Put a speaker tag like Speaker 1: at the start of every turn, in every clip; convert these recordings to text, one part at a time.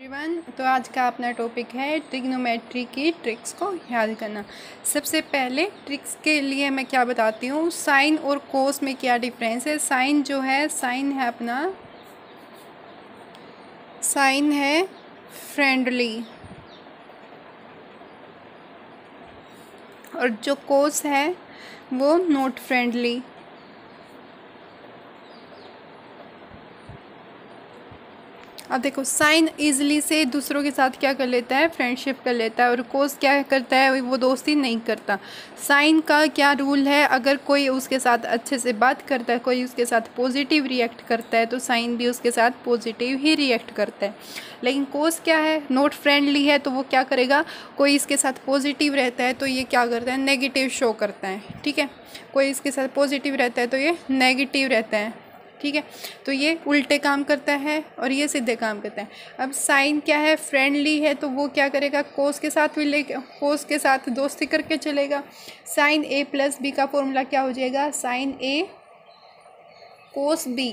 Speaker 1: everyone तो आज का अपना टॉपिक है ट्रिग्नोमेट्री की ट्रिक्स को याद करना सबसे पहले ट्रिक्स के लिए मैं क्या बताती हूँ साइन और कोस में क्या डिफरेंस है साइन जो है साइन है अपना साइन है फ्रेंडली और जो कोस है वो नॉट फ्रेंडली अब देखो साइन ईजिली से दूसरों के साथ क्या कर लेता है फ्रेंडशिप कर लेता है और कोस क्या करता है वो दोस्ती नहीं करता साइन का क्या रूल है अगर कोई उसके साथ अच्छे से बात करता है कोई उसके साथ पॉजिटिव रिएक्ट करता है तो साइन भी उसके साथ पॉजिटिव ही रिएक्ट करता है लेकिन कोस क्या है नोट फ्रेंडली है तो वो क्या करेगा कोई इसके साथ पॉजिटिव रहता है तो ये क्या करता है नेगेटिव शो करता है ठीक है कोई इसके साथ पॉजिटिव रहता है तो ये नेगेटिव रहता है ठीक है तो ये उल्टे काम करता है और ये सीधे काम करता है अब साइन क्या है फ्रेंडली है तो वो क्या करेगा कोस के साथ भी ले कोस के साथ दोस्ती करके चलेगा साइन ए प्लस बी का फॉर्मूला क्या हो जाएगा साइन ए कोस बी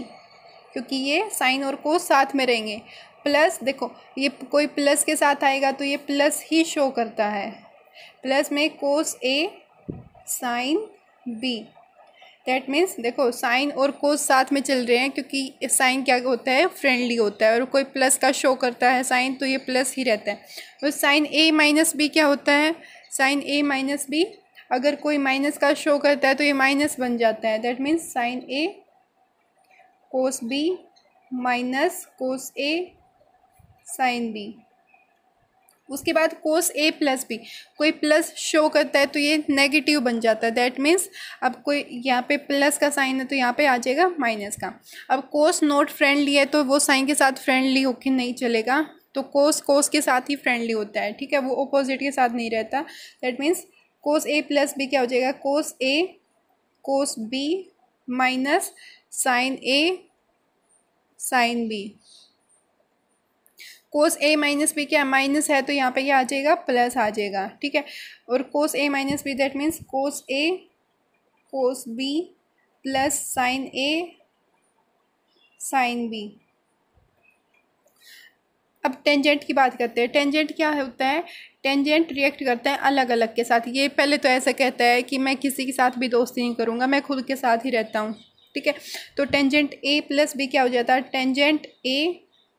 Speaker 1: क्योंकि ये साइन और कोस साथ में रहेंगे प्लस देखो ये कोई प्लस के साथ आएगा तो ये प्लस ही शो करता है प्लस में cos A sine B that means देखो साइन और कोस साथ में चल रहे हैं क्योंकि साइन क्या होता है फ्रेंडली होता है और कोई प्लस का शो करता है साइन तो ये प्लस ही रहता है और तो साइन ए माइनस बी क्या होता है साइन ए माइनस बी अगर कोई माइनस का शो करता है तो ये माइनस बन जाता है that means sine A cos B minus cos A sine B उसके बाद कोस ए प्लस बी कोई प्लस शो करता है तो ये नेगेटिव बन जाता है दैट मीन्स अब कोई यहाँ पे प्लस का साइन है तो यहाँ पे आ जाएगा माइनस का अब कोस नोट फ्रेंडली है तो वो साइन के साथ फ्रेंडली होके नहीं चलेगा तो कोस कोस के साथ ही फ्रेंडली होता है ठीक है वो अपोजिट के साथ नहीं रहता that means cos A plus B क्या हो जाएगा cos A cos B minus sine A sine B cos A minus B क्या माइनस है तो यहाँ पे क्या आ जाएगा प्लस आ जाएगा ठीक है और cos A minus B that means cos A cos B plus sine A sine B अब टेंजेंट की बात करते हैं टेंजेंट क्या होता है टेंजेंट रिएक्ट करता है अलग अलग के साथ ये पहले तो ऐसा कहता है कि मैं किसी के साथ भी दोस्ती नहीं करूँगा मैं खुद के साथ ही रहता हूँ ठीक है तो टेंजेंट ए प्लस बी क्या हो जाता है tangent A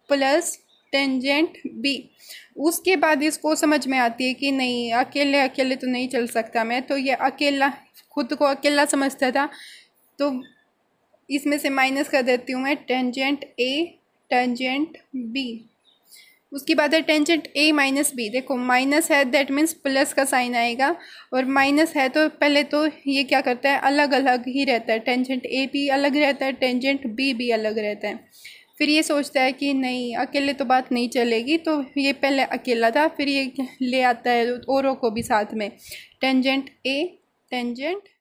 Speaker 1: plus tangent B उसके बाद इसको समझ में आती है कि नहीं अकेले अकेले तो नहीं चल सकता मैं तो ये अकेला खुद को अकेला समझता था तो इसमें से माइनस कर देती हूँ मैं टेंजेंट ए टेंजेंट बी उसके बाद है टेंजेंट ए माइनस बी देखो माइनस है दैट मीन्स प्लस का साइन आएगा और माइनस है तो पहले तो ये क्या करता है अलग अलग ही रहता है टेंजेंट ए भी अलग रहता है टेंजेंट बी भी अलग रहता है फिर ये सोचता है कि नहीं अकेले तो बात नहीं चलेगी तो ये पहले अकेला था फिर ये ले आता है औरों को भी साथ में टेंजेंट ए टेंजेंट